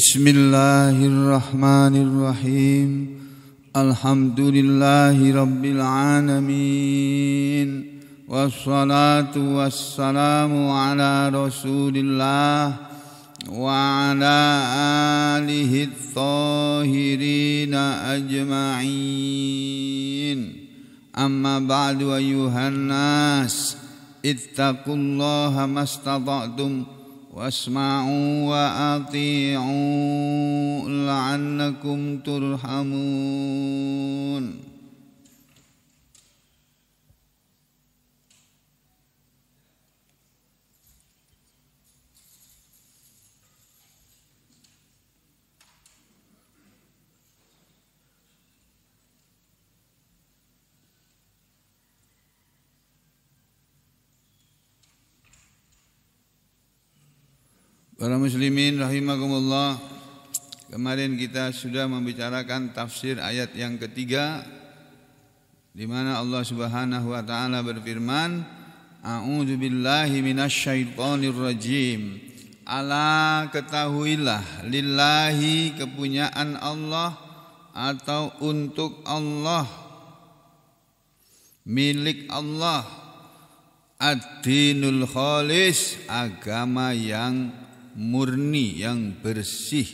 بسم الله الرحمن الرحيم الحمد لله رب العالمين والصلاة والسلام على رسول الله وعلى آله الطاهرين أجمعين أما بعد أيها الناس اتقوا الله ما استطعتم واسمعوا وأطيعوا لعلكم ترحمون Para muslimin rahimakumullah Kemarin kita sudah membicarakan tafsir ayat yang ketiga di mana Allah Subhanahu wa taala berfirman A'udzu billahi minasyaitonir rajim Ala ketahuilah lillahi kepunyaan Allah atau untuk Allah milik Allah ad-dinul khalis agama yang murni yang bersih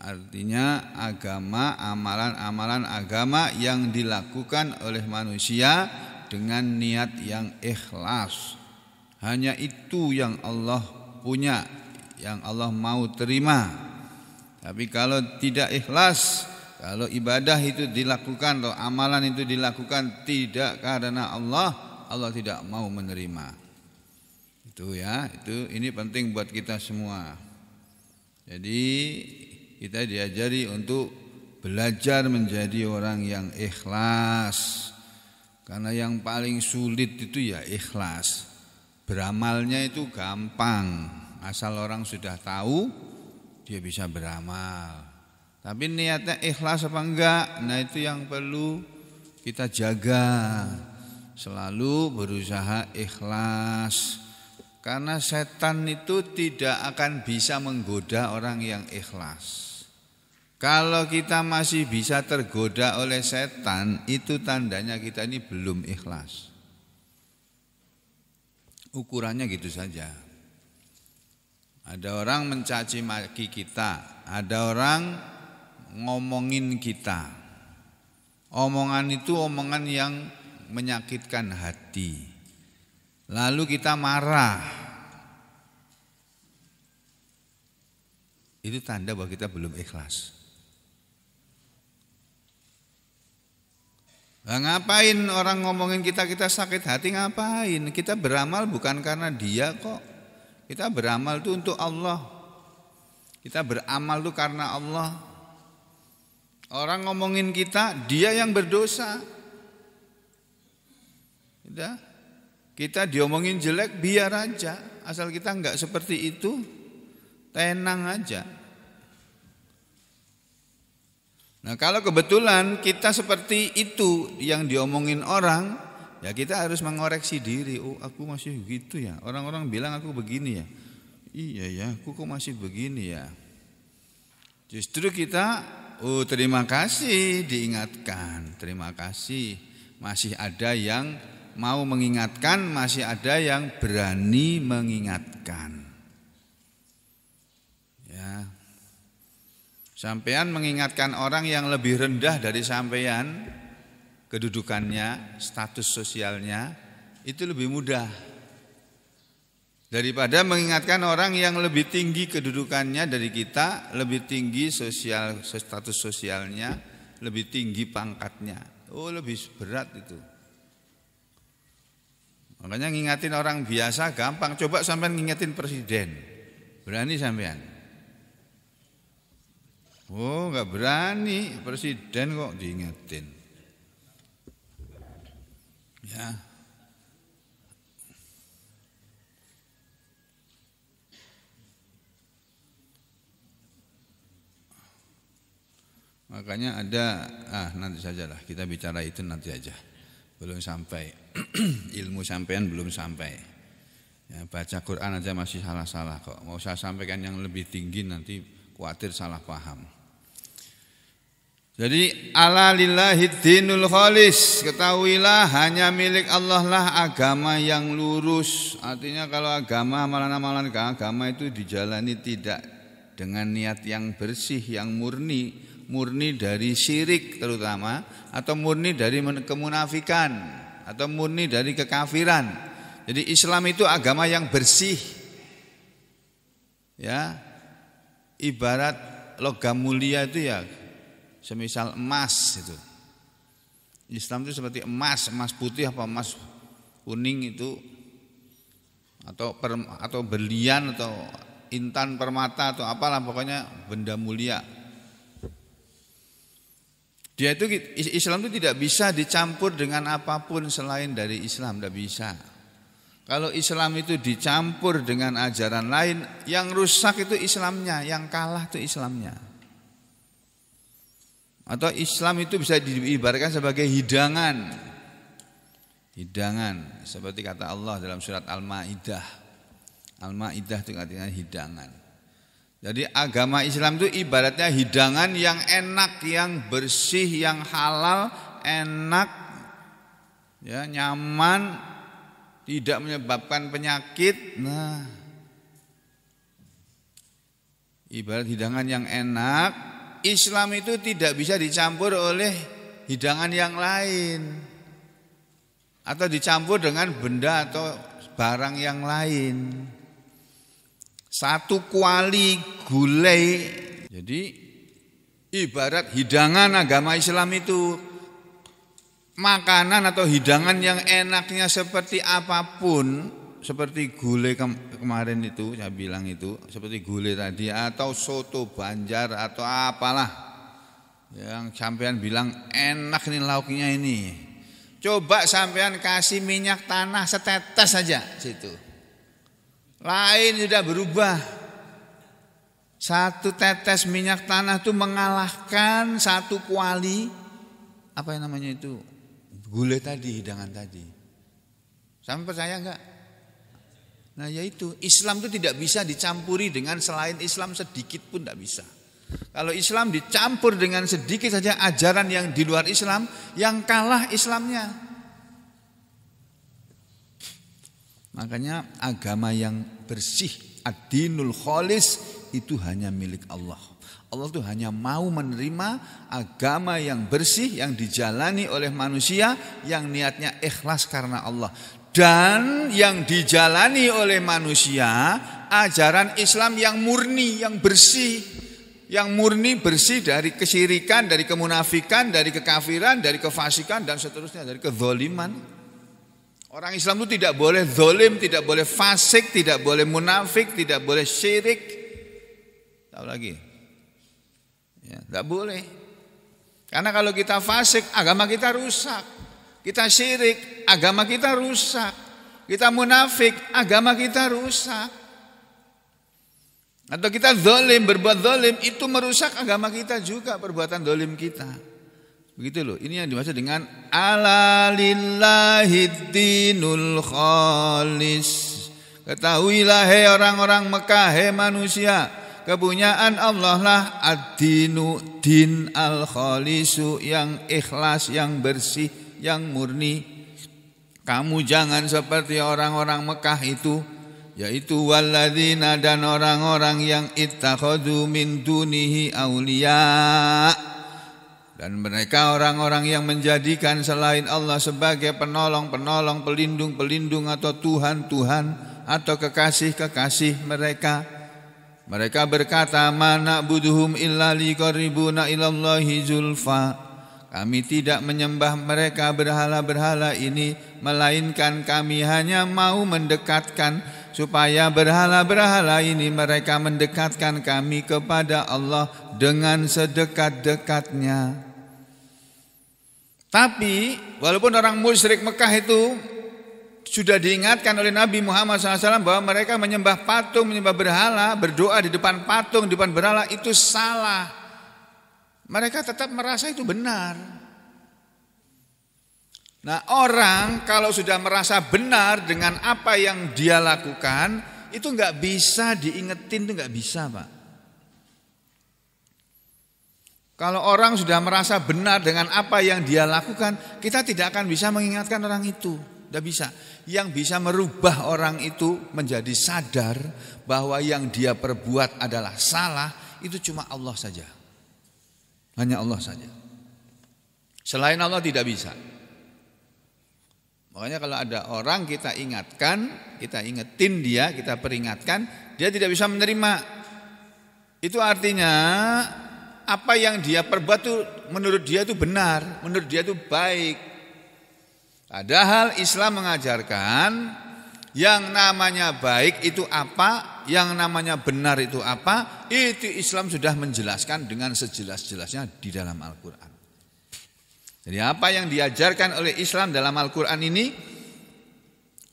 artinya agama amalan-amalan agama yang dilakukan oleh manusia dengan niat yang ikhlas hanya itu yang Allah punya yang Allah mau terima tapi kalau tidak ikhlas kalau ibadah itu dilakukan atau amalan itu dilakukan tidak karena Allah Allah tidak mau menerima itu ya, itu ini penting buat kita semua. Jadi kita diajari untuk belajar menjadi orang yang ikhlas. Karena yang paling sulit itu ya ikhlas. Beramalnya itu gampang, asal orang sudah tahu dia bisa beramal. Tapi niatnya ikhlas apa enggak? Nah, itu yang perlu kita jaga. Selalu berusaha ikhlas karena setan itu tidak akan bisa menggoda orang yang ikhlas. Kalau kita masih bisa tergoda oleh setan, itu tandanya kita ini belum ikhlas. Ukurannya gitu saja. Ada orang mencaci maki kita, ada orang ngomongin kita. Omongan itu omongan yang menyakitkan hati. Lalu kita marah. itu tanda bahwa kita belum ikhlas. Nah, ngapain orang ngomongin kita kita sakit hati ngapain? Kita beramal bukan karena dia kok. Kita beramal tuh untuk Allah. Kita beramal tuh karena Allah. Orang ngomongin kita, dia yang berdosa. Kita diomongin jelek biar aja, asal kita nggak seperti itu, Tenang aja. Nah, kalau kebetulan kita seperti itu yang diomongin orang, ya kita harus mengoreksi diri. Oh, aku masih gitu ya. Orang-orang bilang aku begini ya. Iya ya, aku kok masih begini ya. Justru kita, oh terima kasih diingatkan, terima kasih. Masih ada yang mau mengingatkan, masih ada yang berani mengingatkan. Sampean mengingatkan orang yang lebih rendah dari sampean kedudukannya, status sosialnya itu lebih mudah daripada mengingatkan orang yang lebih tinggi kedudukannya dari kita, lebih tinggi sosial status sosialnya, lebih tinggi pangkatnya. Oh, lebih berat itu. Makanya ngingatin orang biasa gampang, coba sampean ngingatin presiden. Berani sampean? Oh, nggak berani presiden kok diingetin. Ya. Makanya ada ah nanti sajalah kita bicara itu nanti aja. Belum sampai. Ilmu sampean belum sampai. Ya, baca Quran aja masih salah-salah kok. Mau saya sampaikan yang lebih tinggi nanti khawatir salah paham. Jadi ala lillahi dinul khalis Ketahuilah hanya milik Allah lah agama yang lurus Artinya kalau agama amalan-amalan agama itu dijalani tidak Dengan niat yang bersih, yang murni Murni dari syirik terutama Atau murni dari kemunafikan Atau murni dari kekafiran Jadi Islam itu agama yang bersih Ya Ibarat logam mulia itu ya semisal emas itu. Islam itu seperti emas, emas putih apa emas kuning itu atau per, atau berlian atau intan permata atau apalah pokoknya benda mulia. Dia itu Islam itu tidak bisa dicampur dengan apapun selain dari Islam, tidak bisa. Kalau Islam itu dicampur dengan ajaran lain, yang rusak itu Islamnya, yang kalah itu Islamnya. Atau Islam itu bisa diibaratkan sebagai hidangan. Hidangan seperti kata Allah dalam surat Al-Maidah. Al-Maidah itu artinya hidangan. Jadi agama Islam itu ibaratnya hidangan yang enak, yang bersih, yang halal, enak, ya nyaman, tidak menyebabkan penyakit. Nah, ibarat hidangan yang enak, Islam itu tidak bisa dicampur oleh hidangan yang lain atau dicampur dengan benda atau barang yang lain. Satu kuali gulai. Jadi ibarat hidangan agama Islam itu makanan atau hidangan yang enaknya seperti apapun seperti gulai ke kemarin itu saya bilang itu seperti gulai tadi atau soto Banjar atau apalah yang sampean bilang enak nih lauknya ini. Coba sampean kasih minyak tanah setetes saja situ. Lain sudah berubah. Satu tetes minyak tanah itu mengalahkan satu kuali apa yang namanya itu gulai tadi hidangan tadi. Sampai percaya enggak? Nah yaitu Islam itu tidak bisa dicampuri dengan selain Islam sedikit pun tidak bisa. Kalau Islam dicampur dengan sedikit saja ajaran yang di luar Islam, yang kalah Islamnya. Makanya agama yang bersih, adinul kholis itu hanya milik Allah. Allah itu hanya mau menerima agama yang bersih yang dijalani oleh manusia yang niatnya ikhlas karena Allah dan yang dijalani oleh manusia ajaran Islam yang murni, yang bersih, yang murni bersih dari kesyirikan, dari kemunafikan, dari kekafiran, dari kefasikan dan seterusnya, dari kezoliman. Orang Islam itu tidak boleh zolim, tidak boleh fasik, tidak boleh munafik, tidak boleh syirik. Tahu lagi? Ya, tidak boleh. Karena kalau kita fasik, agama kita rusak. Kita syirik, agama kita rusak. Kita munafik, agama kita rusak. Atau kita zolim, berbuat zolim, itu merusak agama kita juga, perbuatan zolim kita. Begitu loh, ini yang dimaksud dengan alalillahi dinul khalis. Ketahuilah hei orang-orang Mekah, hei manusia, kepunyaan Allah lah ad-dinu din al-khalisu yang ikhlas, yang bersih, yang murni. Kamu jangan seperti orang-orang Mekah itu, yaitu waladina dan orang-orang yang ittakhadhu min dunihi awliya dan mereka orang-orang yang menjadikan selain Allah sebagai penolong-penolong, pelindung-pelindung atau Tuhan-Tuhan atau kekasih-kekasih mereka. Mereka berkata, "Mana buduhum illa liqarribuna ilallahi zulfa." Kami tidak menyembah mereka berhala-berhala ini, melainkan kami hanya mau mendekatkan supaya berhala-berhala ini mereka mendekatkan kami kepada Allah dengan sedekat-dekatnya. Tapi walaupun orang musyrik Mekah itu sudah diingatkan oleh Nabi Muhammad SAW bahwa mereka menyembah patung, menyembah berhala, berdoa di depan patung, di depan berhala itu salah mereka tetap merasa itu benar. Nah, orang kalau sudah merasa benar dengan apa yang dia lakukan, itu nggak bisa diingetin, itu nggak bisa, Pak. Kalau orang sudah merasa benar dengan apa yang dia lakukan, kita tidak akan bisa mengingatkan orang itu. Tidak bisa. Yang bisa merubah orang itu menjadi sadar bahwa yang dia perbuat adalah salah, itu cuma Allah saja. Hanya Allah saja. Selain Allah tidak bisa. Makanya kalau ada orang kita ingatkan, kita ingetin dia, kita peringatkan, dia tidak bisa menerima. Itu artinya apa yang dia perbuat itu menurut dia itu benar, menurut dia itu baik. Padahal Islam mengajarkan yang namanya baik itu apa, yang namanya benar itu apa, itu Islam sudah menjelaskan dengan sejelas-jelasnya di dalam Al-Quran. Jadi apa yang diajarkan oleh Islam dalam Al-Quran ini,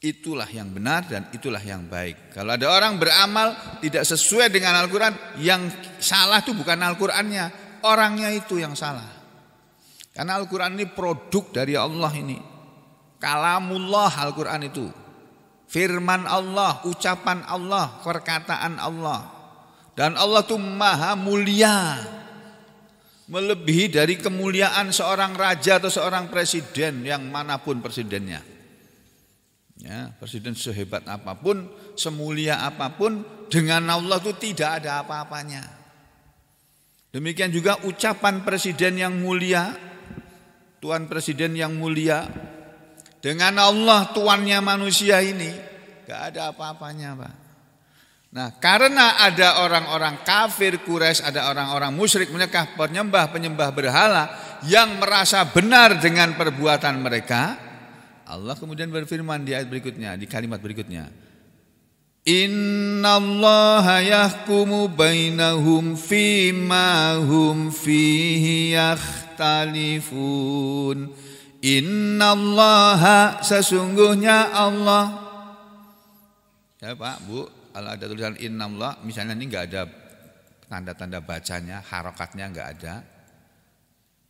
itulah yang benar dan itulah yang baik. Kalau ada orang beramal tidak sesuai dengan Al-Quran, yang salah itu bukan Al-Qurannya, orangnya itu yang salah. Karena Al-Quran ini produk dari Allah ini. Kalamullah Al-Quran itu Firman Allah, ucapan Allah, perkataan Allah. Dan Allah itu maha mulia. Melebihi dari kemuliaan seorang raja atau seorang presiden yang manapun presidennya. Ya, presiden sehebat apapun, semulia apapun, dengan Allah itu tidak ada apa-apanya. Demikian juga ucapan presiden yang mulia, Tuan presiden yang mulia, dengan Allah tuannya manusia ini gak ada apa-apanya, Pak. Nah, karena ada orang-orang kafir Quraisy, ada orang-orang musyrik menyekah penyembah-penyembah berhala yang merasa benar dengan perbuatan mereka, Allah kemudian berfirman di ayat berikutnya, di kalimat berikutnya. Inna Allah yahkumu bainahum fima hum fihi yakhtalifun. Allah sesungguhnya Allah. Ya Pak, Bu, kalau ada tulisan innallah, misalnya ini nggak ada tanda-tanda bacanya, harokatnya nggak ada.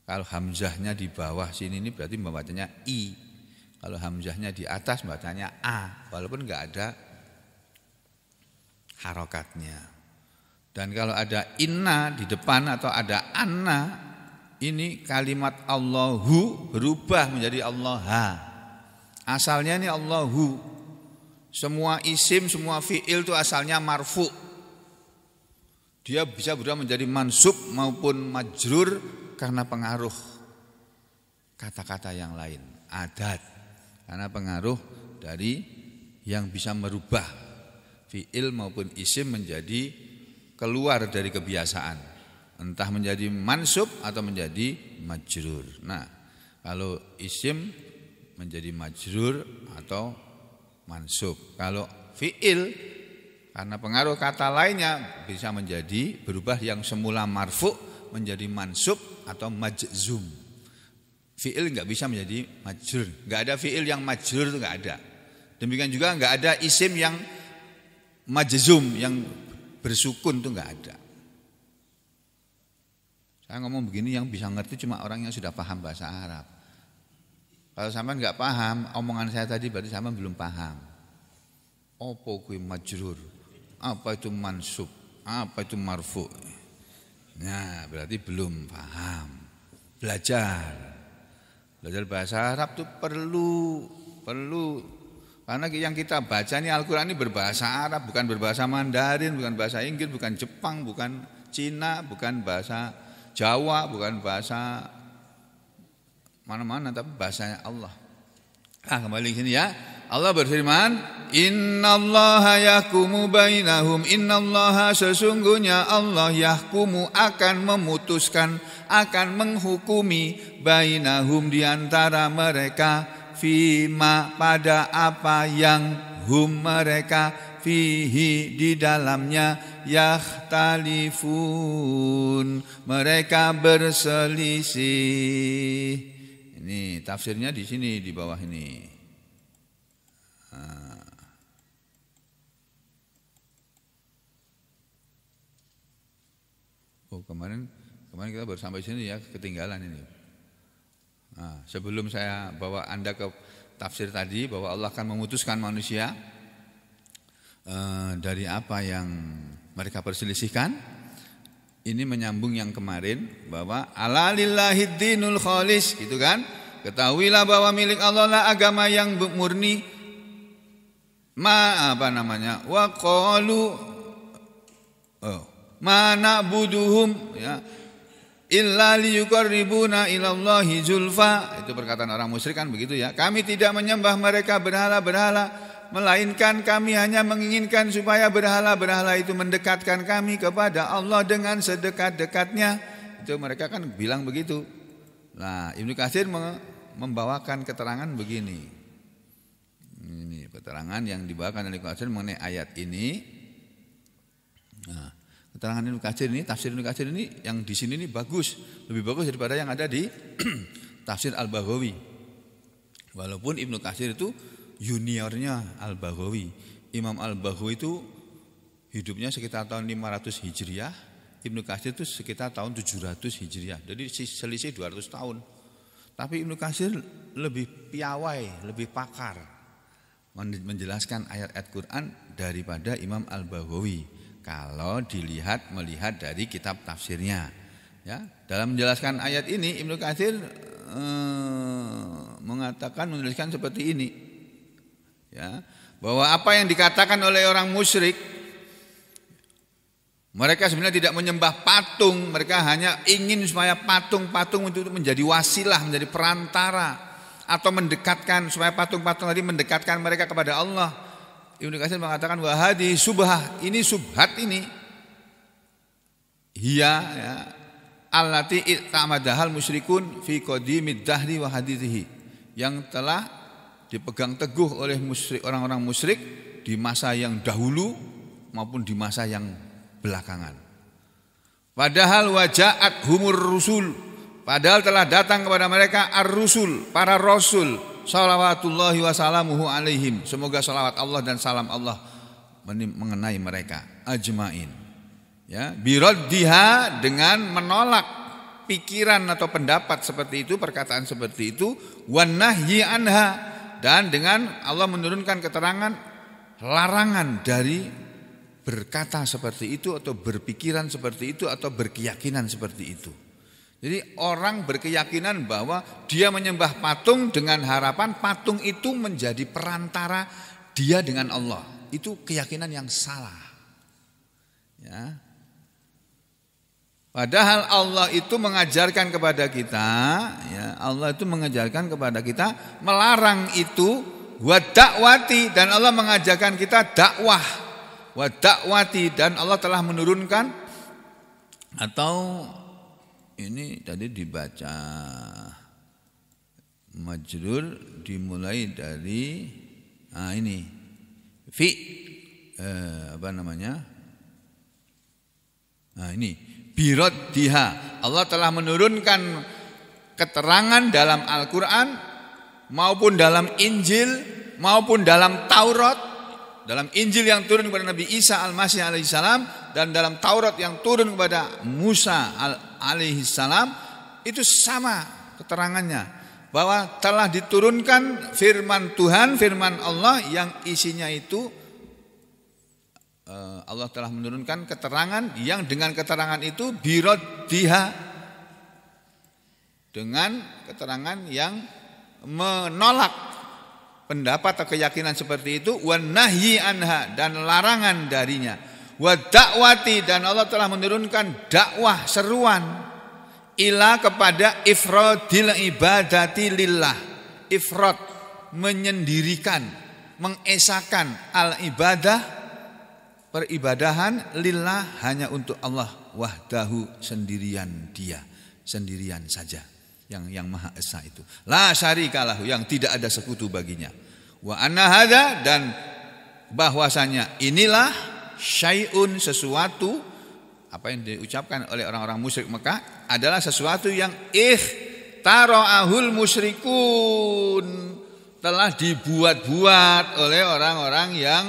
Kalau hamzahnya di bawah sini ini berarti membacanya i. Kalau hamzahnya di atas membacanya a, walaupun nggak ada harokatnya. Dan kalau ada inna di depan atau ada anna ini kalimat Allahu berubah menjadi Allah ha. Asalnya ini Allahu. Semua isim, semua fiil itu asalnya marfu. Dia bisa berubah menjadi mansub maupun majrur karena pengaruh kata-kata yang lain, adat. Karena pengaruh dari yang bisa merubah fiil maupun isim menjadi keluar dari kebiasaan entah menjadi mansub atau menjadi majrur. Nah, kalau isim menjadi majrur atau mansub. Kalau fiil karena pengaruh kata lainnya bisa menjadi berubah yang semula marfu menjadi mansub atau majzum. Fiil nggak bisa menjadi majrur. Nggak ada fiil yang majrur itu nggak ada. Demikian juga nggak ada isim yang majzum yang bersukun itu nggak ada. Saya ngomong begini yang bisa ngerti cuma orang yang sudah paham bahasa Arab. Kalau sama nggak paham, omongan saya tadi berarti sama belum paham. Opo kui majrur? Apa itu mansub? Apa itu marfu? Nah, berarti belum paham. Belajar. Belajar bahasa Arab tuh perlu perlu karena yang kita baca ini Al-Quran ini berbahasa Arab, bukan berbahasa Mandarin, bukan bahasa Inggris, bukan Jepang, bukan Cina, bukan bahasa Jawa, bukan bahasa mana-mana tapi bahasanya Allah. Ah kembali ke sini ya. Allah berfirman, "Innallaha yahkumu bainahum. Innallaha sesungguhnya Allah yahkumu akan memutuskan, akan menghukumi bainahum di antara mereka fima pada apa yang hum mereka fihi di dalamnya yahtalifun mereka berselisih ini tafsirnya di sini di bawah ini ah. oh kemarin kemarin kita baru sampai sini ya ketinggalan ini nah, sebelum saya bawa anda ke tafsir tadi bahwa Allah akan memutuskan manusia uh, dari apa yang mereka perselisihkan. Ini menyambung yang kemarin bahwa alalillahi dinul khalis gitu kan. Ketahuilah bahwa milik Allah lah agama yang murni. Ma apa namanya? Wa qalu oh, ma na'buduhum ya illa liyuqarribuna ilallahi zulfa itu perkataan orang musyrik kan begitu ya kami tidak menyembah mereka berhala-berhala melainkan kami hanya menginginkan supaya berhala-berhala itu mendekatkan kami kepada Allah dengan sedekat-dekatnya. Itu mereka kan bilang begitu. Nah, Ibnu Katsir membawakan keterangan begini. Ini keterangan yang dibawakan oleh Ibnu Katsir mengenai ayat ini. Nah, keterangan Ibnu Katsir ini, tafsir Ibnu Katsir ini yang di sini ini bagus, lebih bagus daripada yang ada di tafsir Al-Baghawi. Walaupun Ibnu Katsir itu juniornya Al-Baghawi. Imam Al-Baghawi itu hidupnya sekitar tahun 500 Hijriah, Ibnu Katsir itu sekitar tahun 700 Hijriah. Jadi selisih 200 tahun. Tapi Ibnu Katsir lebih piawai, lebih pakar menjelaskan ayat-ayat Quran daripada Imam Al-Baghawi kalau dilihat melihat dari kitab tafsirnya. Ya, dalam menjelaskan ayat ini Ibnu Katsir eh, mengatakan menuliskan seperti ini ya bahwa apa yang dikatakan oleh orang musyrik mereka sebenarnya tidak menyembah patung, mereka hanya ingin supaya patung-patung itu menjadi wasilah, menjadi perantara atau mendekatkan supaya patung-patung tadi mendekatkan mereka kepada Allah. Ibnu Katsir mengatakan wahadi subhah, ini subhat ini. Hiya ya. Allati ta'madahal musyrikun fi qadimid dahri wa hadithihi. Yang telah dipegang teguh oleh musyrik orang-orang musyrik di masa yang dahulu maupun di masa yang belakangan. Padahal wajahat humur rusul, padahal telah datang kepada mereka ar-rusul, para rasul, salawatullahi wasalamuhu alaihim. Semoga salawat Allah dan salam Allah mengenai mereka ajmain. Ya, diha dengan menolak pikiran atau pendapat seperti itu, perkataan seperti itu, wanahyi anha dan dengan Allah menurunkan keterangan larangan dari berkata seperti itu atau berpikiran seperti itu atau berkeyakinan seperti itu. Jadi orang berkeyakinan bahwa dia menyembah patung dengan harapan patung itu menjadi perantara dia dengan Allah. Itu keyakinan yang salah. Ya, Padahal Allah itu mengajarkan kepada kita, ya, Allah itu mengajarkan kepada kita melarang itu buat dakwati dan Allah mengajarkan kita dakwah, buat dakwati dan Allah telah menurunkan atau ini tadi dibaca majrur dimulai dari ah ini fi eh, apa namanya? Nah ini diha Allah telah menurunkan keterangan dalam Al-Qur'an maupun dalam Injil maupun dalam Taurat dalam Injil yang turun kepada Nabi Isa al-Masih alaihissalam dan dalam Taurat yang turun kepada Musa alaihissalam itu sama keterangannya bahwa telah diturunkan firman Tuhan firman Allah yang isinya itu Eh, Allah telah menurunkan keterangan yang dengan keterangan itu diha dengan keterangan yang menolak pendapat atau keyakinan seperti itu wanahi anha dan larangan darinya wadakwati dan Allah telah menurunkan dakwah seruan ila kepada ifrodil ibadati lillah ifrod menyendirikan mengesahkan al ibadah peribadahan lillah hanya untuk Allah wahdahu sendirian dia sendirian saja yang yang maha esa itu la syarikalah yang tidak ada sekutu baginya wa anna hadza dan bahwasanya inilah syai'un sesuatu apa yang diucapkan oleh orang-orang musyrik Mekah adalah sesuatu yang ikhtara'ahul musyrikun telah dibuat-buat oleh orang-orang yang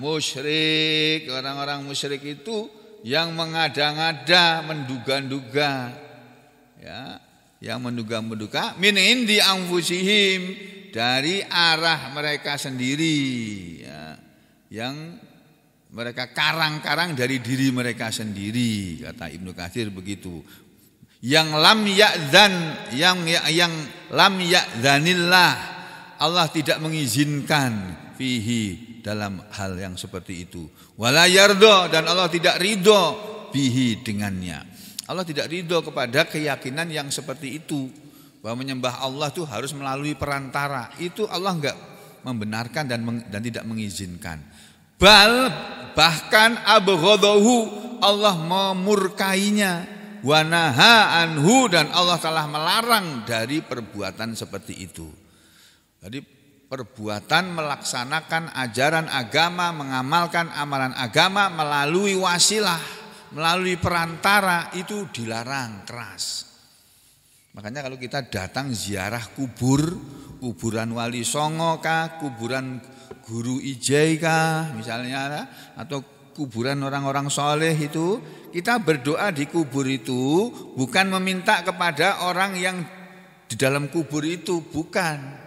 musyrik, orang-orang musyrik itu yang mengada-ngada, menduga-duga. Ya, yang menduga-menduga min indi anfusihim dari arah mereka sendiri ya. yang mereka karang-karang dari diri mereka sendiri kata Ibnu Katsir begitu yang lam ya'zan yang ya, yang lam ya'zanillah Allah tidak mengizinkan fihi dalam hal yang seperti itu. Walayardo dan Allah tidak ridho bihi dengannya. Allah tidak ridho kepada keyakinan yang seperti itu. Bahwa menyembah Allah itu harus melalui perantara. Itu Allah enggak membenarkan dan dan tidak mengizinkan. Bal bahkan abghadahu Allah memurkainya wanaha anhu dan Allah telah melarang dari perbuatan seperti itu. Jadi perbuatan melaksanakan ajaran agama, mengamalkan amalan agama melalui wasilah, melalui perantara itu dilarang keras. Makanya kalau kita datang ziarah kubur, kuburan Wali Songo kah, kuburan Guru Ijai kah, misalnya atau kuburan orang-orang soleh itu, kita berdoa di kubur itu bukan meminta kepada orang yang di dalam kubur itu, bukan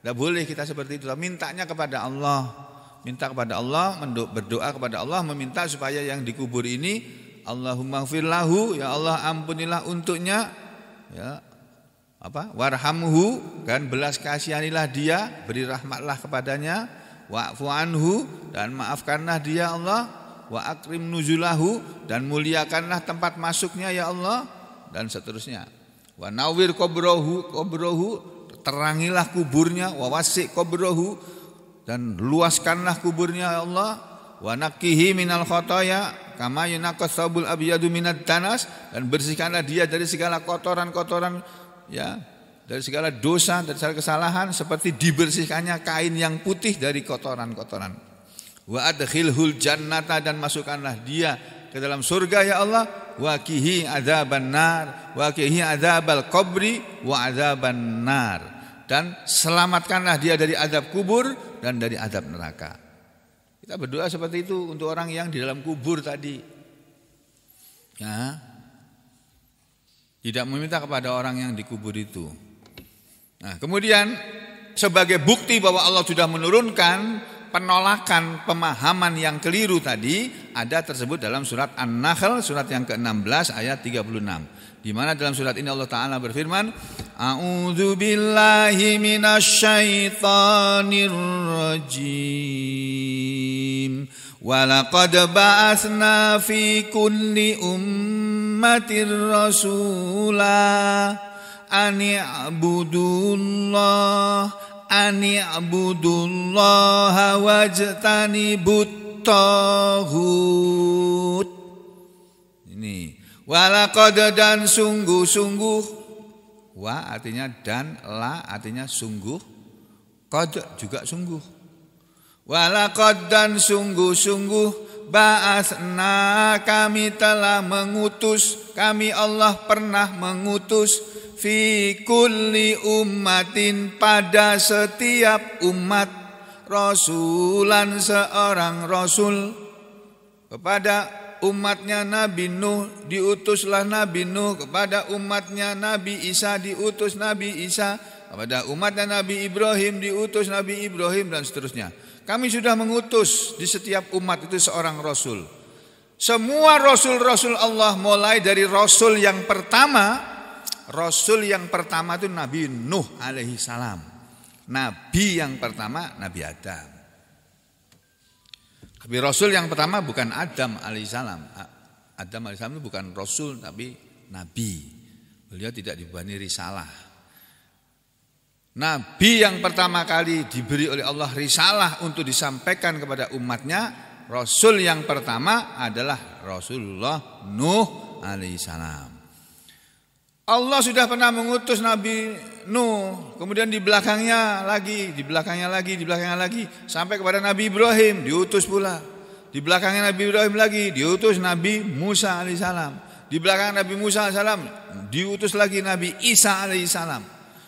tidak boleh kita seperti itu. Mintanya kepada Allah. Minta kepada Allah, berdoa kepada Allah, meminta supaya yang dikubur ini Allahumma firlahu, ya Allah ampunilah untuknya, ya apa warhamhu kan belas kasihanilah dia beri rahmatlah kepadanya wa'fu anhu dan maafkanlah dia Allah wa akrim nuzulahu dan muliakanlah tempat masuknya ya Allah dan seterusnya wa nawir qabrohu terangilah kuburnya wawasik kubrohu dan luaskanlah kuburnya ya Allah wa min minal khotoya kama yunaqas sabul abyadu minat tanas dan bersihkanlah dia dari segala kotoran-kotoran ya dari segala dosa dari segala kesalahan seperti dibersihkannya kain yang putih dari kotoran-kotoran wa adkhilhul jannata dan masukkanlah dia ke dalam surga ya Allah waqihi azaban nar waqihi azabal qabri wa azaban nar dan selamatkanlah dia dari azab kubur dan dari azab neraka. Kita berdoa seperti itu untuk orang yang di dalam kubur tadi. Ya. Tidak meminta kepada orang yang dikubur itu. Nah, kemudian sebagai bukti bahwa Allah sudah menurunkan penolakan pemahaman yang keliru tadi ada tersebut dalam surat An-Nahl surat yang ke-16 ayat 36. Di mana dalam surat ini Allah taala berfirman, "A'udzu billahi minasyaitonir rajim." Walaqad ba'athna fi kulli ummatir rasulah ani abudullah ani abudullah wajtani buttahut ini Walakod dan sungguh-sungguh wa artinya dan la artinya sungguh kod juga sungguh Walakod dan sungguh-sungguh ba'asna kami telah mengutus kami Allah pernah mengutus fi kulli ummatin pada setiap umat rasulan seorang rasul kepada umatnya Nabi Nuh diutuslah Nabi Nuh kepada umatnya Nabi Isa diutus Nabi Isa kepada umatnya Nabi Ibrahim diutus Nabi Ibrahim dan seterusnya kami sudah mengutus di setiap umat itu seorang rasul semua rasul-rasul Allah mulai dari rasul yang pertama Rasul yang pertama itu Nabi Nuh alaihi salam. Nabi yang pertama Nabi Adam. Tapi Rasul yang pertama bukan Adam alaihi salam. Adam alaihi salam itu bukan Rasul tapi Nabi. Beliau tidak dibebani risalah. Nabi yang pertama kali diberi oleh Allah risalah untuk disampaikan kepada umatnya. Rasul yang pertama adalah Rasulullah Nuh alaihi salam. Allah sudah pernah mengutus Nabi Nuh, kemudian di belakangnya lagi, di belakangnya lagi, di belakangnya lagi, sampai kepada Nabi Ibrahim diutus pula. Di belakangnya Nabi Ibrahim lagi diutus Nabi Musa alaihissalam. Di belakang Nabi Musa alaihissalam diutus lagi Nabi Isa alaihissalam.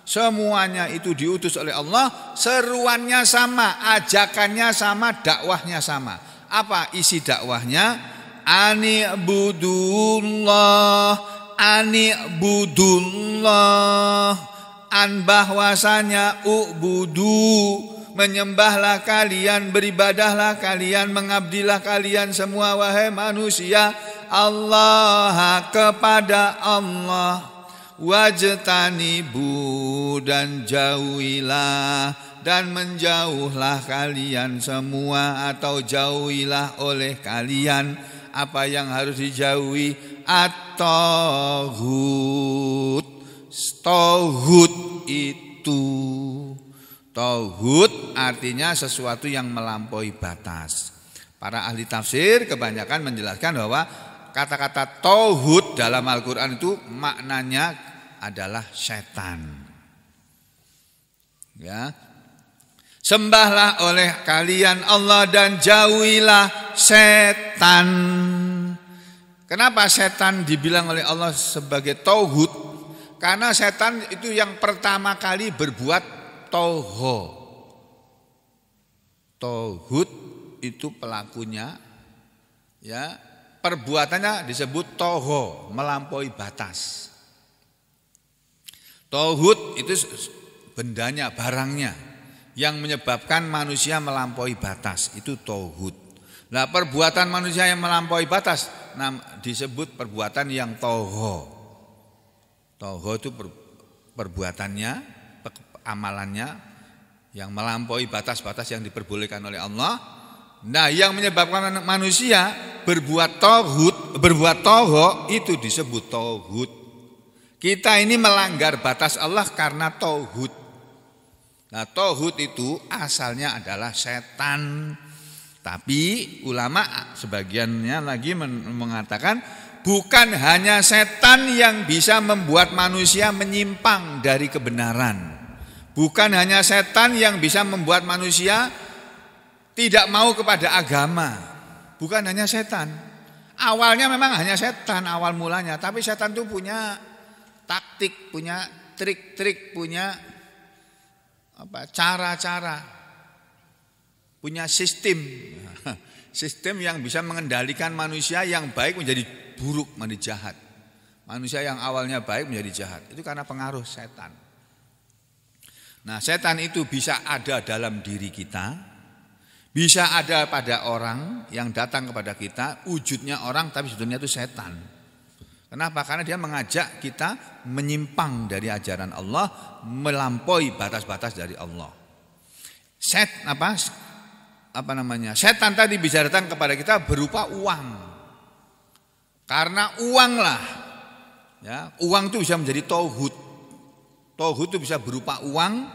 Semuanya itu diutus oleh Allah, seruannya sama, ajakannya sama, dakwahnya sama. Apa isi dakwahnya? Ani budullah ani budullah an bahwasanya ubudu menyembahlah kalian beribadahlah kalian mengabdilah kalian semua wahai manusia Allah kepada Allah bu dan jauhilah dan menjauhlah kalian semua atau jauhilah oleh kalian apa yang harus dijauhi at-tohut itu tohut artinya sesuatu yang melampaui batas para ahli tafsir kebanyakan menjelaskan bahwa kata-kata tohut dalam Al-Quran itu maknanya adalah setan ya Sembahlah oleh kalian Allah dan jauhilah setan. Kenapa setan dibilang oleh Allah sebagai tauhud? Karena setan itu yang pertama kali berbuat toho. Tauhud itu pelakunya ya, perbuatannya disebut toho, melampaui batas. Tauhud itu bendanya, barangnya, yang menyebabkan manusia melampaui batas itu tauhid. Nah perbuatan manusia yang melampaui batas nam, disebut perbuatan yang toho. Toho itu per, perbuatannya, pe, amalannya yang melampaui batas-batas yang diperbolehkan oleh Allah. Nah yang menyebabkan manusia berbuat tohut, berbuat toho itu disebut tohut. Kita ini melanggar batas Allah karena tohut. Nah, tohut itu asalnya adalah setan. Tapi ulama sebagiannya lagi mengatakan bukan hanya setan yang bisa membuat manusia menyimpang dari kebenaran. Bukan hanya setan yang bisa membuat manusia tidak mau kepada agama. Bukan hanya setan. Awalnya memang hanya setan awal mulanya, tapi setan itu punya taktik, punya trik-trik, punya apa cara-cara punya sistem sistem yang bisa mengendalikan manusia yang baik menjadi buruk menjadi jahat manusia yang awalnya baik menjadi jahat itu karena pengaruh setan nah setan itu bisa ada dalam diri kita bisa ada pada orang yang datang kepada kita wujudnya orang tapi sebetulnya itu setan Kenapa? Karena dia mengajak kita menyimpang dari ajaran Allah, melampaui batas-batas dari Allah. Set apa? Apa namanya? Setan tadi datang kepada kita berupa uang. Karena uanglah ya, uang itu bisa menjadi tohut, tohut itu bisa berupa uang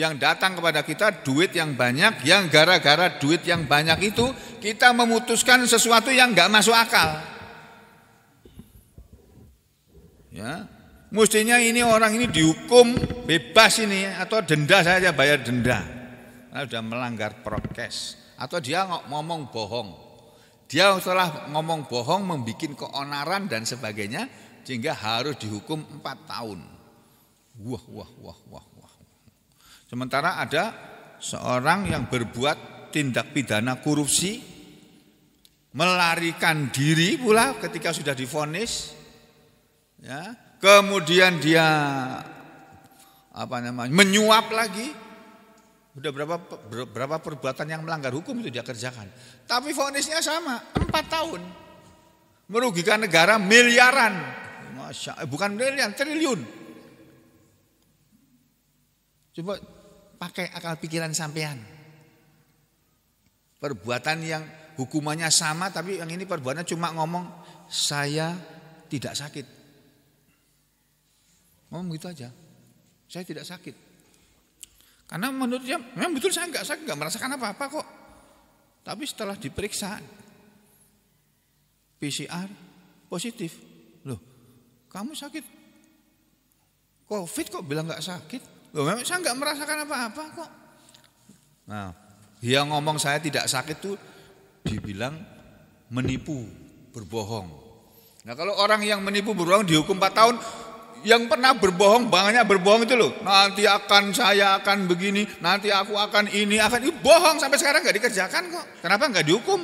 yang datang kepada kita duit yang banyak yang gara-gara duit yang banyak itu kita memutuskan sesuatu yang nggak masuk akal. Ya. Mestinya ini orang ini dihukum bebas ini atau denda saja bayar denda. Nah, sudah melanggar prokes atau dia ngomong bohong. Dia setelah ngomong bohong membuat keonaran dan sebagainya sehingga harus dihukum empat tahun. Wah, wah, wah, wah, wah. Sementara ada seorang yang berbuat tindak pidana korupsi melarikan diri pula ketika sudah difonis ya kemudian dia apa namanya menyuap lagi udah berapa berapa perbuatan yang melanggar hukum itu dia kerjakan tapi vonisnya sama empat tahun merugikan negara miliaran Masya, bukan miliaran triliun coba pakai akal pikiran sampean perbuatan yang hukumannya sama tapi yang ini perbuatannya cuma ngomong saya tidak sakit Ngomong begitu aja. Saya tidak sakit. Karena menurut dia, memang betul saya nggak sakit, nggak merasakan apa-apa kok. Tapi setelah diperiksa, PCR positif. Loh, kamu sakit? Covid kok bilang nggak sakit? Loh, memang saya nggak merasakan apa-apa kok. Nah, dia ngomong saya tidak sakit tuh dibilang menipu, berbohong. Nah kalau orang yang menipu berbohong dihukum 4 tahun, yang pernah berbohong, banyak berbohong itu loh. Nanti akan saya akan begini, nanti aku akan ini, akan itu bohong sampai sekarang nggak dikerjakan kok. Kenapa nggak dihukum?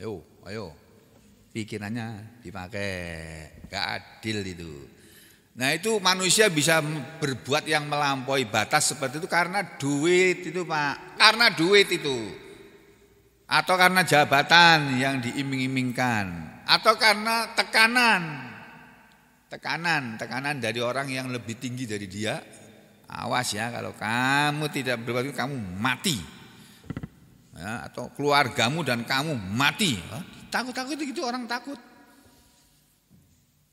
Ayo, ayo. Pikirannya dipakai, nggak adil itu. Nah itu manusia bisa berbuat yang melampaui batas seperti itu karena duit itu pak, karena duit itu, atau karena jabatan yang diiming-imingkan, atau karena tekanan tekanan, tekanan dari orang yang lebih tinggi dari dia. Awas ya kalau kamu tidak berbakti kamu mati. Ya, atau keluargamu dan kamu mati. Takut-takut gitu orang takut.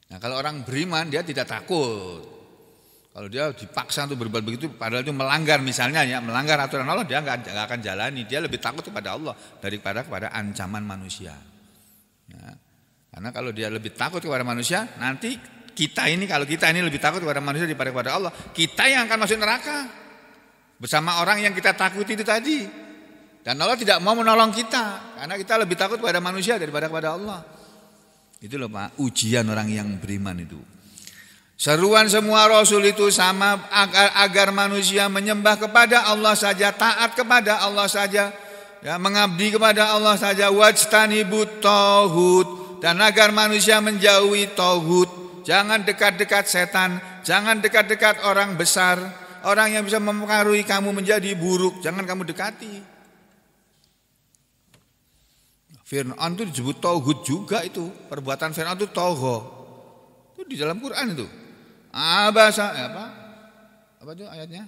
Nah, kalau orang beriman dia tidak takut. Kalau dia dipaksa untuk berbuat begitu, padahal itu melanggar misalnya ya, melanggar aturan Allah, dia nggak akan jalani. Dia lebih takut kepada Allah daripada kepada ancaman manusia. Ya. Karena kalau dia lebih takut kepada manusia, nanti kita ini kalau kita ini lebih takut kepada manusia daripada kepada Allah, kita yang akan masuk neraka bersama orang yang kita takuti itu tadi. Dan Allah tidak mau menolong kita karena kita lebih takut kepada manusia daripada kepada Allah. Itu loh Pak, ujian orang yang beriman itu. Seruan semua rasul itu sama agar, agar manusia menyembah kepada Allah saja, taat kepada Allah saja, ya, mengabdi kepada Allah saja, wajtanibu tauhud dan agar manusia menjauhi tauhud jangan dekat-dekat setan, jangan dekat-dekat orang besar, orang yang bisa mempengaruhi kamu menjadi buruk, jangan kamu dekati. Fir'aun itu disebut tauhud juga itu, perbuatan Fir'aun itu tauho. Itu di dalam Quran itu. Abasa ya apa? Apa itu ayatnya?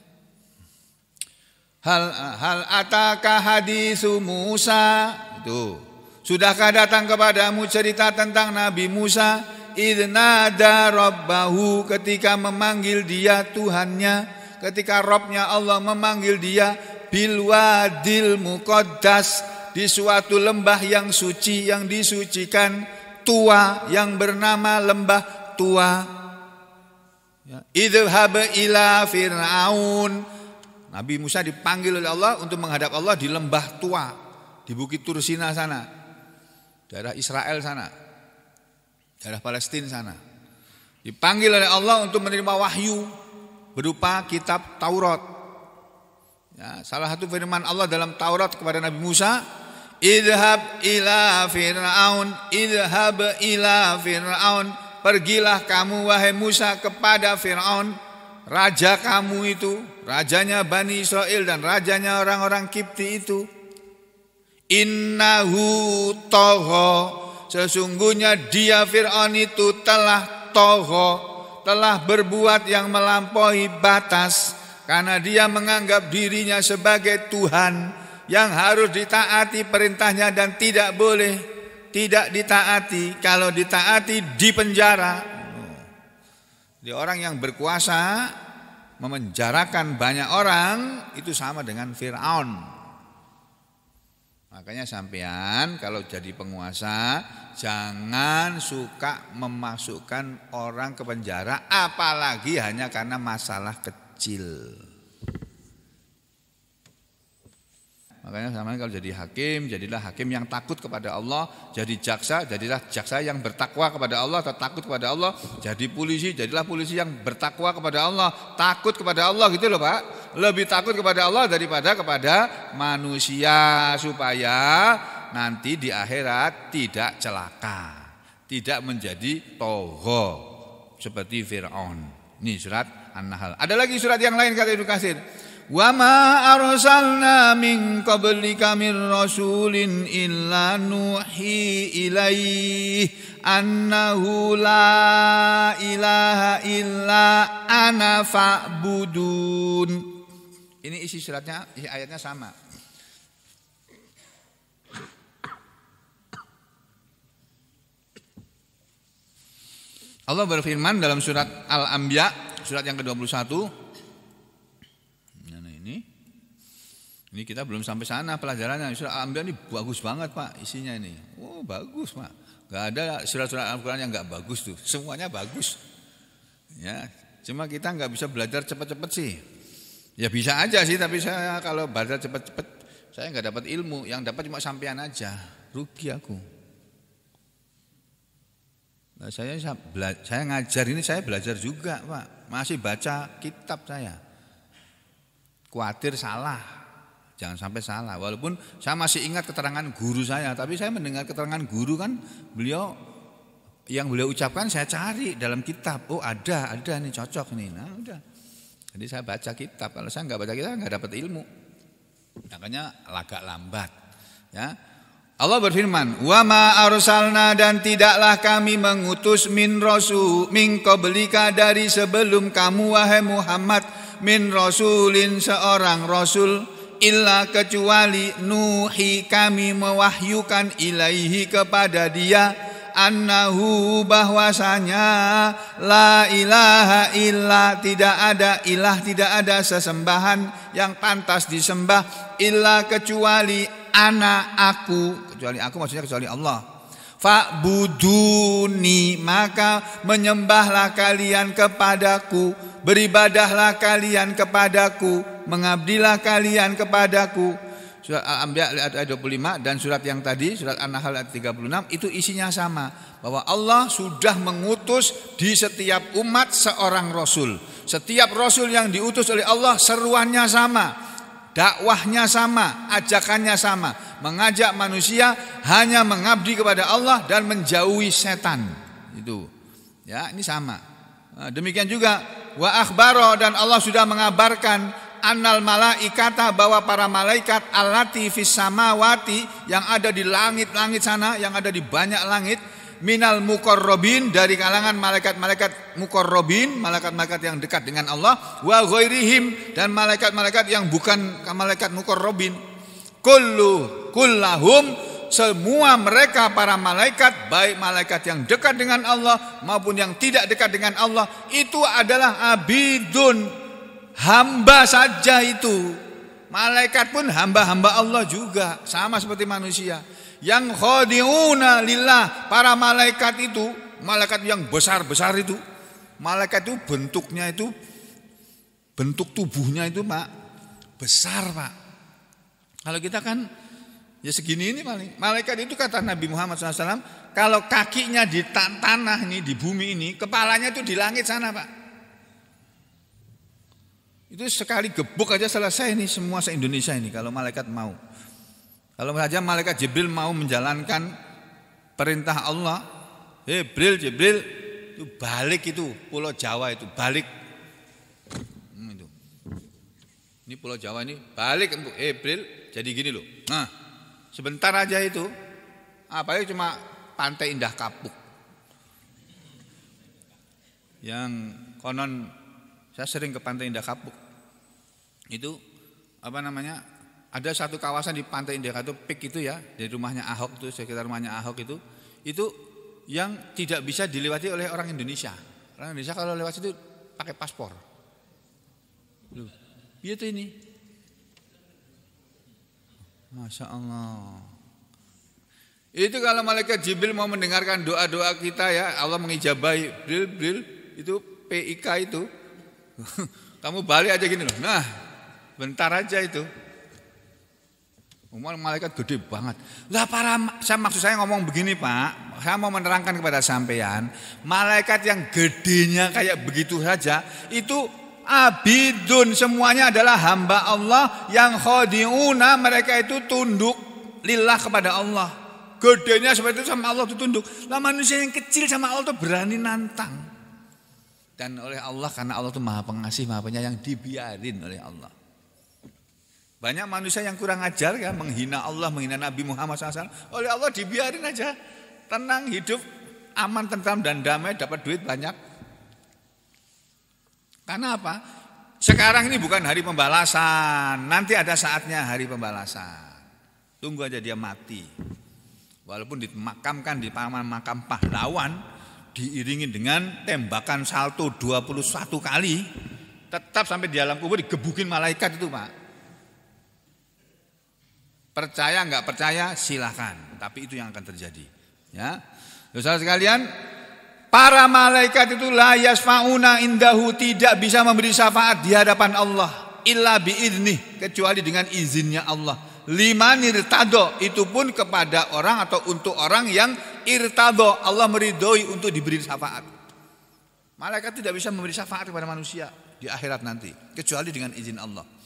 Hal hal ataka hadisu Musa itu. Sudahkah datang kepadamu cerita tentang Nabi Musa? idnada rabbahu ketika memanggil dia Tuhannya ketika Robnya Allah memanggil dia bilwadil muqaddas di suatu lembah yang suci yang disucikan tua yang bernama lembah tua ya. idhab ila fir'aun Nabi Musa dipanggil oleh Allah untuk menghadap Allah di lembah tua di bukit Tursina sana daerah Israel sana daerah Palestina sana. Dipanggil oleh Allah untuk menerima wahyu berupa kitab Taurat. Ya, salah satu firman Allah dalam Taurat kepada Nabi Musa, "Idhab ila Fir'aun, idhab ila Fir'aun." Pergilah kamu wahai Musa kepada Fir'aun, raja kamu itu, rajanya Bani Israel dan rajanya orang-orang Kipti itu. Innahu toho. Sesungguhnya dia Fir'aun itu telah toho telah berbuat yang melampaui batas karena dia menganggap dirinya sebagai Tuhan yang harus ditaati perintahnya dan tidak boleh tidak ditaati kalau ditaati di penjara. di orang yang berkuasa memenjarakan banyak orang itu sama dengan Fir'aun makanya sampean kalau jadi penguasa jangan suka memasukkan orang ke penjara apalagi hanya karena masalah kecil. Makanya sama kalau jadi hakim, jadilah hakim yang takut kepada Allah, jadi jaksa, jadilah jaksa yang bertakwa kepada Allah atau takut kepada Allah, jadi polisi, jadilah polisi yang bertakwa kepada Allah, takut kepada Allah gitu loh, Pak. Lebih takut kepada Allah daripada kepada manusia supaya nanti di akhirat tidak celaka, tidak menjadi toho seperti Fir'aun. Ini surat An-Nahl. Ada lagi surat yang lain kata Ibnu Katsir. Wa ma arsalna min qablika min rasulin illa nuhi ilaih annahu la ilaha illa ana fa'budun. Ini isi suratnya, isi ayatnya sama. Allah berfirman dalam surat Al-Anbiya surat yang ke-21 nah, ini ini kita belum sampai sana pelajarannya surat Al-Anbiya ini bagus banget Pak isinya ini oh bagus Pak gak ada surat-surat Al-Quran yang gak bagus tuh semuanya bagus ya cuma kita nggak bisa belajar cepat-cepat sih ya bisa aja sih tapi saya kalau belajar cepat-cepat saya nggak dapat ilmu yang dapat cuma sampean aja rugi aku Nah, saya saya ngajar ini saya belajar juga pak, masih baca kitab saya. Khawatir salah, jangan sampai salah. Walaupun saya masih ingat keterangan guru saya, tapi saya mendengar keterangan guru kan beliau yang beliau ucapkan saya cari dalam kitab. Oh ada, ada nih cocok nih. Nah udah. Jadi saya baca kitab. Kalau saya nggak baca kitab nggak dapat ilmu. Makanya agak lambat. Ya, Allah berfirman, "Wa ma arsalna dan tidaklah kami mengutus min rasul min qablika dari sebelum kamu wahai Muhammad min rasulin seorang rasul illa kecuali nuhi kami mewahyukan ilaihi kepada dia annahu bahwasanya la ilaha illa tidak ada ilah tidak ada sesembahan yang pantas disembah illa kecuali ana aku kecuali aku maksudnya kecuali Allah Fa buduni maka menyembahlah kalian kepadaku beribadahlah kalian kepadaku mengabdilah kalian kepadaku Surat Al-Anbiya ayat 25 dan surat yang tadi surat An-Nahl ayat 36 itu isinya sama bahwa Allah sudah mengutus di setiap umat seorang rasul. Setiap rasul yang diutus oleh Allah seruannya sama dakwahnya sama, ajakannya sama, mengajak manusia hanya mengabdi kepada Allah dan menjauhi setan. Itu. Ya, ini sama. Eh, demikian juga wa akhbaro dan Allah sudah mengabarkan annal malaikata bahwa para malaikat alati fis samawati yang ada di langit-langit sana, yang ada di banyak langit minal mukorrobin dari kalangan malaikat-malaikat mukorrobin, malaikat-malaikat yang dekat dengan Allah, wa ghairihim dan malaikat-malaikat yang bukan malaikat mukorrobin. Kullu kullahum semua mereka para malaikat baik malaikat yang dekat dengan Allah maupun yang tidak dekat dengan Allah itu adalah abidun hamba saja itu malaikat pun hamba-hamba Allah juga sama seperti manusia yang khadi'una lillah para malaikat itu malaikat yang besar-besar itu malaikat itu bentuknya itu bentuk tubuhnya itu Pak besar Pak kalau kita kan ya segini ini paling malaikat itu kata Nabi Muhammad SAW kalau kakinya di tanah ini di bumi ini kepalanya itu di langit sana Pak itu sekali gebuk aja selesai nih semua se-Indonesia ini kalau malaikat mau kalau saja malaikat Jibril mau menjalankan perintah Allah, Jibril, Jibril, itu balik itu Pulau Jawa itu balik. Hmm, ini Pulau Jawa ini balik, untuk Jibril jadi gini loh. Nah, sebentar aja itu, apalagi cuma Pantai Indah Kapuk yang konon saya sering ke Pantai Indah Kapuk itu apa namanya ada satu kawasan di Pantai Indah itu pik itu ya dari rumahnya Ahok itu sekitar rumahnya Ahok itu itu yang tidak bisa dilewati oleh orang Indonesia. Orang Indonesia kalau lewat situ pakai paspor. Loh, itu iya ini. Masya Allah. Itu kalau malaikat Jibril mau mendengarkan doa-doa kita ya, Allah mengijabai. Bril, bril, itu PIK itu. Kamu balik aja gini loh. Nah, bentar aja itu. Umar malaikat gede banget. Lah para saya maksud saya ngomong begini Pak, saya mau menerangkan kepada sampean, malaikat yang gedenya kayak begitu saja itu abidun semuanya adalah hamba Allah yang khadiuna mereka itu tunduk lillah kepada Allah. Gedenya seperti itu sama Allah itu tunduk. Lah manusia yang kecil sama Allah itu berani nantang. Dan oleh Allah karena Allah itu maha pengasih, maha penyayang dibiarin oleh Allah. Banyak manusia yang kurang ajar ya, menghina Allah, menghina Nabi Muhammad SAW. Oleh Allah dibiarin aja, tenang hidup, aman, tentram dan damai, dapat duit banyak. Karena apa? Sekarang ini bukan hari pembalasan, nanti ada saatnya hari pembalasan. Tunggu aja dia mati. Walaupun dimakamkan di paman makam pahlawan, diiringi dengan tembakan salto 21 kali, tetap sampai di dalam kubur digebukin malaikat itu pak Percaya nggak percaya silahkan tapi itu yang akan terjadi. Ya, saudara sekalian, para malaikat itu layas fauna indahu tidak bisa memberi syafaat di hadapan Allah illa biidni kecuali dengan izinnya Allah. Lima nirtado itu pun kepada orang atau untuk orang yang irtado Allah meridhoi untuk diberi syafaat. Malaikat tidak bisa memberi syafaat kepada manusia di akhirat nanti kecuali dengan izin Allah.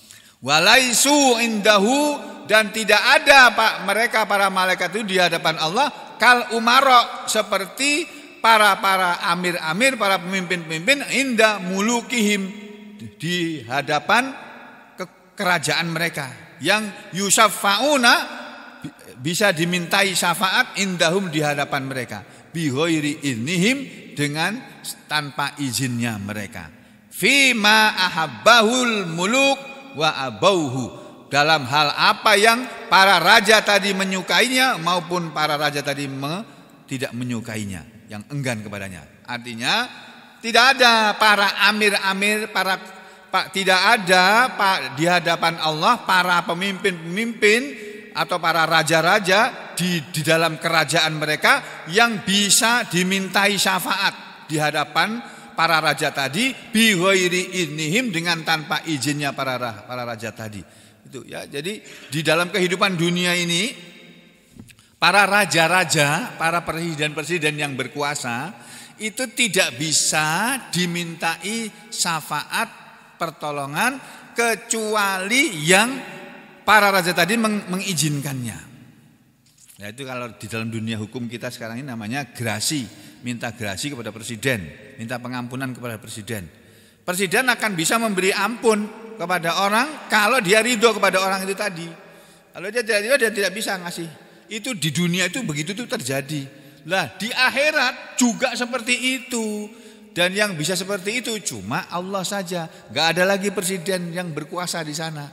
Walaisu indahu dan tidak ada Pak mereka para malaikat itu di hadapan Allah kal umarok seperti para-para amir-amir, para pemimpin-pemimpin inda mulukihim di hadapan ke kerajaan mereka yang Yusuf fauna bisa dimintai syafaat indahum di hadapan mereka bihoiri inihim dengan tanpa izinnya mereka fima ahabbahul muluk wa abauhu dalam hal apa yang para raja tadi menyukainya maupun para raja tadi me, tidak menyukainya yang enggan kepadanya artinya tidak ada para amir-amir para pak tidak ada pak di hadapan Allah para pemimpin-pemimpin atau para raja-raja di di dalam kerajaan mereka yang bisa dimintai syafaat di hadapan para raja tadi bihoiri inihim dengan tanpa izinnya para para raja tadi. Itu ya. Jadi di dalam kehidupan dunia ini para raja-raja, para presiden-presiden yang berkuasa itu tidak bisa dimintai syafaat pertolongan kecuali yang para raja tadi meng mengizinkannya. Ya itu kalau di dalam dunia hukum kita sekarang ini namanya grasi, minta grasi kepada presiden minta pengampunan kepada presiden. Presiden akan bisa memberi ampun kepada orang kalau dia ridho kepada orang itu tadi. Kalau dia tidak ridho dia tidak bisa ngasih. Itu di dunia itu begitu itu terjadi. Lah di akhirat juga seperti itu. Dan yang bisa seperti itu cuma Allah saja. Gak ada lagi presiden yang berkuasa di sana.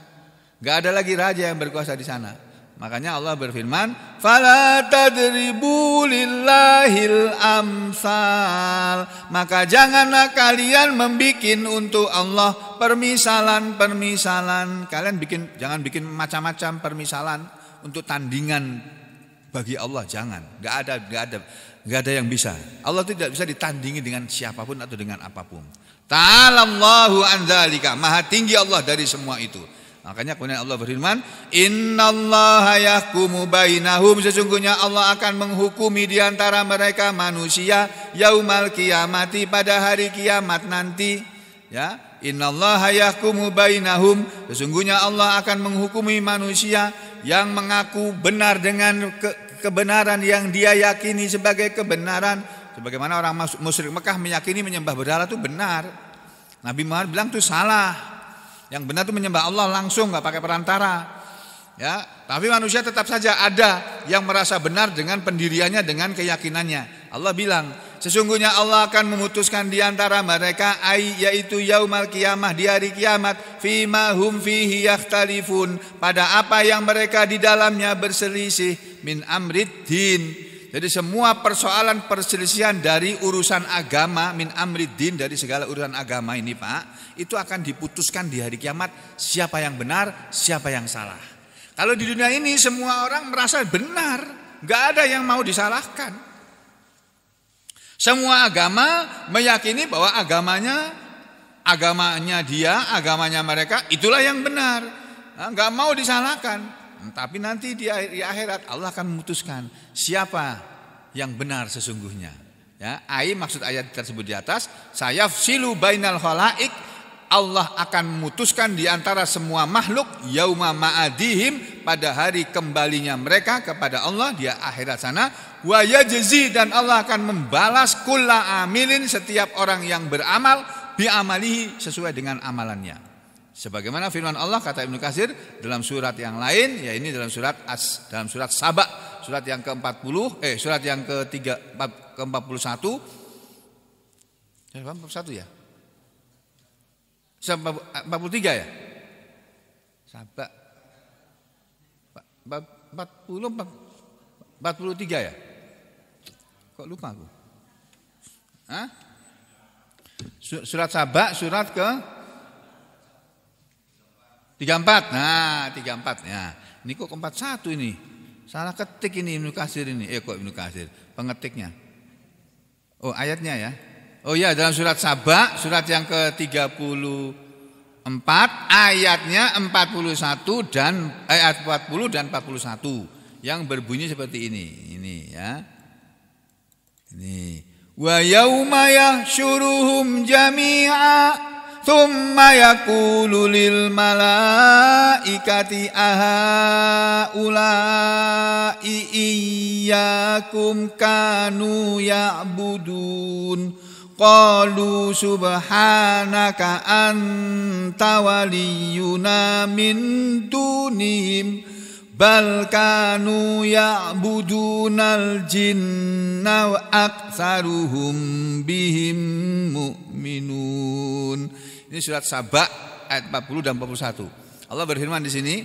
Gak ada lagi raja yang berkuasa di sana. Makanya Allah berfirman, "Fala tadribu lillahil amsal." Maka janganlah kalian membikin untuk Allah permisalan-permisalan. Kalian bikin jangan bikin macam-macam permisalan untuk tandingan bagi Allah jangan. Gak ada enggak ada enggak ada yang bisa. Allah tidak bisa ditandingi dengan siapapun atau dengan apapun. Ta'alallahu an dzalika. Maha tinggi Allah dari semua itu. Makanya kemudian Allah berfirman, Allah yahkumu bainahum." Sesungguhnya Allah akan menghukumi di antara mereka manusia yaumal kiamati pada hari kiamat nanti, ya. Allah yahkumu bainahum. Sesungguhnya Allah akan menghukumi manusia yang mengaku benar dengan ke kebenaran yang dia yakini sebagai kebenaran, sebagaimana orang musyrik Mekah meyakini menyembah berhala itu benar. Nabi Muhammad bilang itu salah. Yang benar itu menyembah Allah langsung nggak pakai perantara. Ya, tapi manusia tetap saja ada yang merasa benar dengan pendiriannya dengan keyakinannya. Allah bilang, sesungguhnya Allah akan memutuskan di antara mereka ay, yaitu yaumal kiamah di hari kiamat fima hum fihi yakhtalifun pada apa yang mereka di dalamnya berselisih min amrid din jadi semua persoalan perselisihan dari urusan agama min din dari segala urusan agama ini Pak, itu akan diputuskan di hari kiamat siapa yang benar, siapa yang salah. Kalau di dunia ini semua orang merasa benar, nggak ada yang mau disalahkan. Semua agama meyakini bahwa agamanya agamanya dia, agamanya mereka itulah yang benar. Nggak mau disalahkan. Tapi nanti di, akhirat Allah akan memutuskan siapa yang benar sesungguhnya. Ya, ai maksud ayat tersebut di atas, saya silu bainal khalaik Allah akan memutuskan di antara semua makhluk yauma ma'adihim pada hari kembalinya mereka kepada Allah di akhirat sana wa yajzi dan Allah akan membalas kulla amilin setiap orang yang beramal bi amalihi sesuai dengan amalannya. Sebagaimana firman Allah kata Ibnu Katsir dalam surat yang lain, ya ini dalam surat As, dalam surat Sabak, surat yang ke-40, eh surat yang ke-3 ke-41. Surat 41 ya? 43 ya? Saba. 40 43 ya? Kok lupa aku? Hah? Surat Sabak surat ke 34. Nah, 34. ya ini kok satu ini? Salah ketik ini Ibnu Kasir ini. Eh kok Ibnu Kasir? Pengetiknya. Oh, ayatnya ya. Oh ya, dalam surat Saba, surat yang ke-34, ayatnya 41 dan eh, ayat empat 40 dan 41 yang berbunyi seperti ini. Ini ya. Ini. Wa yauma yahsyuruhum jami'a ثم يقول للملائكة أهؤلاء إياكم كانوا يعبدون قالوا سبحانك أنت ولينا من دونهم بل كانوا يعبدون الجن وأكثرهم بهم مؤمنون ini surat Sabak ayat 40 dan 41. Allah berfirman di sini,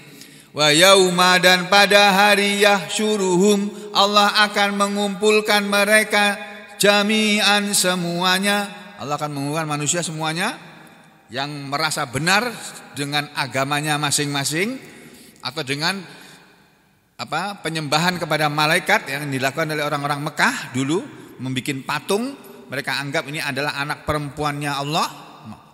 Wa yauma dan pada hari yahsyuruhum Allah akan mengumpulkan mereka jami'an semuanya. Allah akan mengumpulkan manusia semuanya yang merasa benar dengan agamanya masing-masing atau dengan apa penyembahan kepada malaikat yang dilakukan oleh orang-orang Mekah dulu membuat patung mereka anggap ini adalah anak perempuannya Allah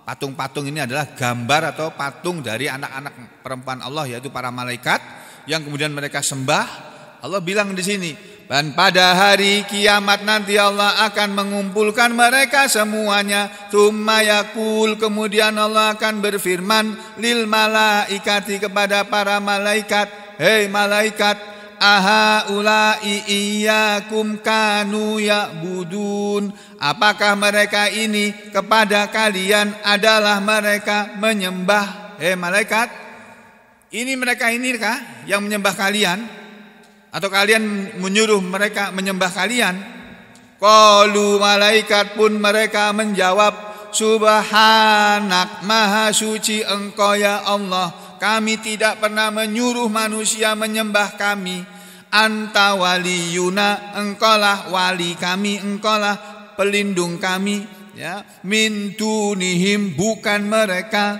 Patung-patung ini adalah gambar atau patung dari anak-anak perempuan Allah yaitu para malaikat yang kemudian mereka sembah. Allah bilang di sini, dan pada hari kiamat nanti Allah akan mengumpulkan mereka semuanya. Tumayakul kemudian Allah akan berfirman lil malaikati kepada para malaikat. Hei malaikat, ahaulai iyyakum kanu ya'budun apakah mereka ini kepada kalian adalah mereka menyembah eh malaikat ini mereka ini kah yang menyembah kalian atau kalian menyuruh mereka menyembah kalian qalu malaikat pun mereka menjawab subhanak maha suci engkau ya Allah kami tidak pernah menyuruh manusia menyembah kami. Anta waliyuna, engkaulah wali kami, engkaulah pelindung kami. Ya, min nihim, bukan mereka,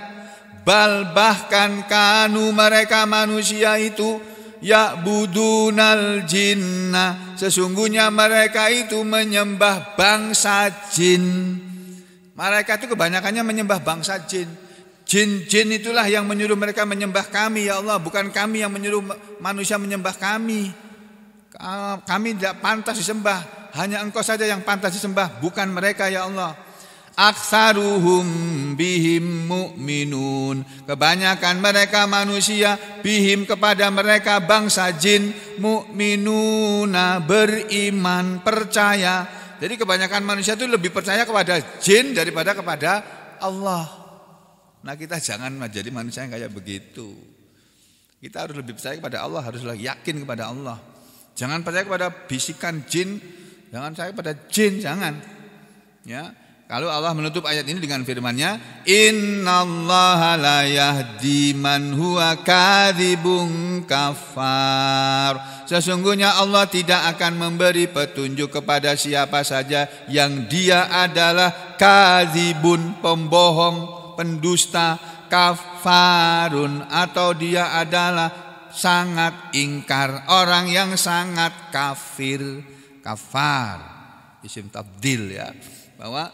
bal bahkan kanu mereka manusia itu ya budunal jinna sesungguhnya mereka itu menyembah bangsa jin mereka itu kebanyakannya menyembah bangsa jin Jin-jin itulah yang menyuruh mereka menyembah kami ya Allah, bukan kami yang menyuruh manusia menyembah kami. Kami tidak pantas disembah, hanya Engkau saja yang pantas disembah, bukan mereka ya Allah. Aksaruhum bihim mu'minun Kebanyakan mereka manusia Bihim kepada mereka bangsa jin Mu'minuna beriman percaya Jadi kebanyakan manusia itu lebih percaya kepada jin daripada kepada Allah Nah kita jangan menjadi manusia yang kayak begitu. Kita harus lebih percaya kepada Allah, harus lebih yakin kepada Allah. Jangan percaya kepada bisikan jin, jangan percaya kepada jin, jangan. Ya, kalau Allah menutup ayat ini dengan firman-Nya, "Innallaha la yahdi man huwa kadzibun kafar." Sesungguhnya Allah tidak akan memberi petunjuk kepada siapa saja yang dia adalah kadzibun pembohong pendusta kafarun atau dia adalah sangat ingkar orang yang sangat kafir kafar isim tabdil ya bahwa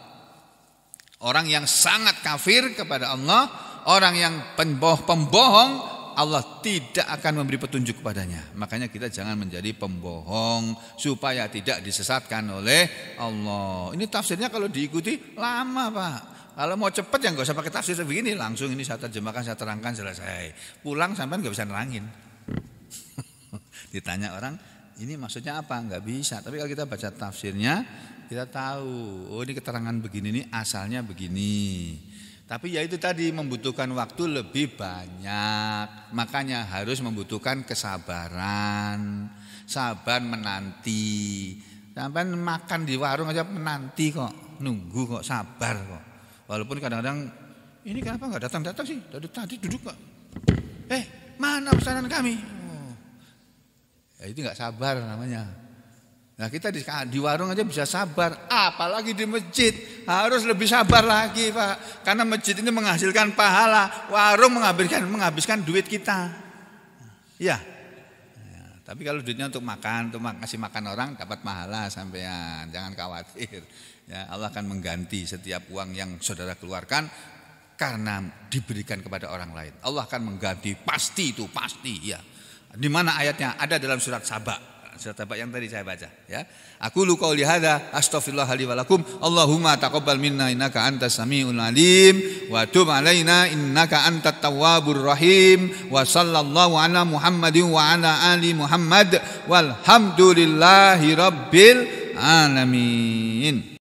orang yang sangat kafir kepada Allah orang yang pemboh pembohong Allah tidak akan memberi petunjuk kepadanya. Makanya kita jangan menjadi pembohong supaya tidak disesatkan oleh Allah. Ini tafsirnya kalau diikuti lama, Pak. Kalau mau cepat ya nggak usah pakai tafsir begini, langsung ini saya terjemahkan, saya terangkan selesai. Pulang sampai nggak bisa nerangin. Ditanya orang, ini maksudnya apa? Nggak bisa. Tapi kalau kita baca tafsirnya, kita tahu. Oh ini keterangan begini, ini asalnya begini. Tapi ya itu tadi membutuhkan waktu lebih banyak. Makanya harus membutuhkan kesabaran. Sabar menanti. Sampai makan di warung aja menanti kok. Nunggu kok, sabar kok. Walaupun kadang-kadang ini kenapa nggak datang-datang sih? Dari tadi duduk pak. Eh mana pesanan kami? Oh. Ya, itu nggak sabar namanya. Nah kita di, di warung aja bisa sabar, apalagi di masjid harus lebih sabar lagi pak. Karena masjid ini menghasilkan pahala, warung menghabiskan menghabiskan duit kita. Ya, tapi kalau duitnya untuk makan, untuk kasih makan orang dapat mahala sampean, jangan khawatir. Ya, Allah akan mengganti setiap uang yang saudara keluarkan karena diberikan kepada orang lain. Allah akan mengganti pasti itu, pasti ya. Di mana ayatnya? Ada dalam surat Sabah surat Tabak yang tadi saya baca ya. Aku luka qauli hadza Allahumma taqabbal minna innaka anta samiul alim wa tub alaina innaka anta tawabur rahim wa sallallahu ala Muhammadin wa ala ali Muhammad walhamdulillahi rabbil alamin.